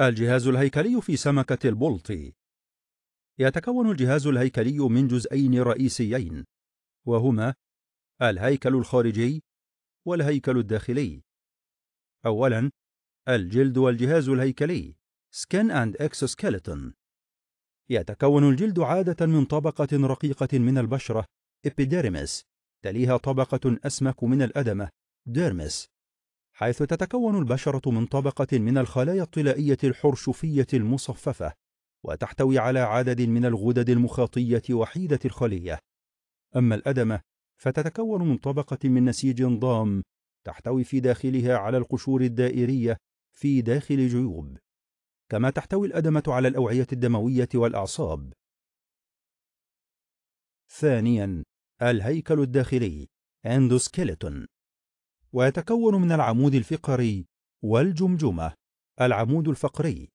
الجهاز الهيكلي في سمكة البلط يتكون الجهاز الهيكلي من جزئين رئيسيين وهما الهيكل الخارجي والهيكل الداخلي أولا الجلد والجهاز الهيكلي skin and exoskeleton يتكون الجلد عادة من طبقة رقيقة من البشرة epidermis تليها طبقة أسمك من الأدمة dermis حيث تتكون البشرة من طبقة من الخلايا الطلائية الحرشفية المصففة وتحتوي على عدد من الغدد المخاطية وحيدة الخلية أما الأدمة فتتكون من طبقة من نسيج ضام تحتوي في داخلها على القشور الدائرية في داخل جيوب كما تحتوي الأدمة على الأوعية الدموية والأعصاب ثانياً الهيكل الداخلي اندوسكيلتون ويتكون من العمود الفقري والجمجمة العمود الفقري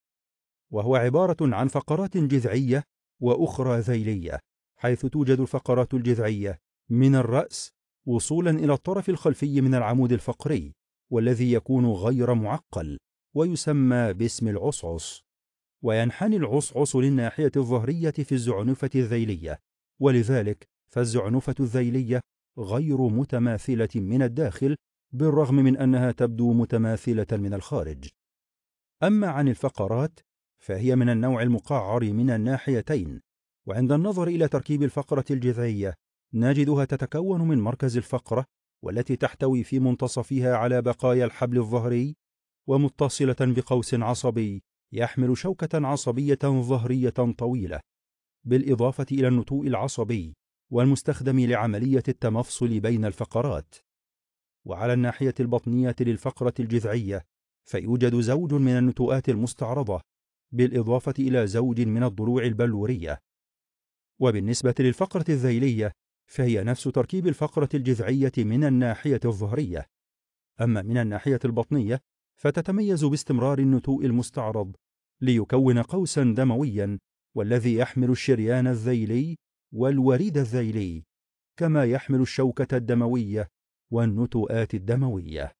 وهو عبارة عن فقرات جذعية وأخرى ذيلية حيث توجد الفقرات الجذعية من الرأس وصولا إلى الطرف الخلفي من العمود الفقري والذي يكون غير معقل ويسمى باسم العصعص وينحني العصعص للناحية الظهرية في الزعنفة الذيلية ولذلك فالزعنفة الذيلية غير متماثلة من الداخل بالرغم من أنها تبدو متماثلة من الخارج أما عن الفقرات فهي من النوع المقعر من الناحيتين وعند النظر إلى تركيب الفقرة الجذعية نجدها تتكون من مركز الفقرة والتي تحتوي في منتصفها على بقايا الحبل الظهري ومتصلة بقوس عصبي يحمل شوكة عصبية ظهرية طويلة بالإضافة إلى النتوء العصبي والمستخدم لعملية التمفصل بين الفقرات وعلى الناحية البطنية للفقرة الجذعية فيوجد زوج من النتوءات المستعرضة بالإضافة إلى زوج من الضلوع البلورية وبالنسبة للفقرة الذيلية فهي نفس تركيب الفقرة الجذعية من الناحية الظهرية أما من الناحية البطنية فتتميز باستمرار النتوء المستعرض ليكون قوسا دمويا والذي يحمل الشريان الذيلي والوريد الذيلي كما يحمل الشوكة الدموية والنتوءات الدموية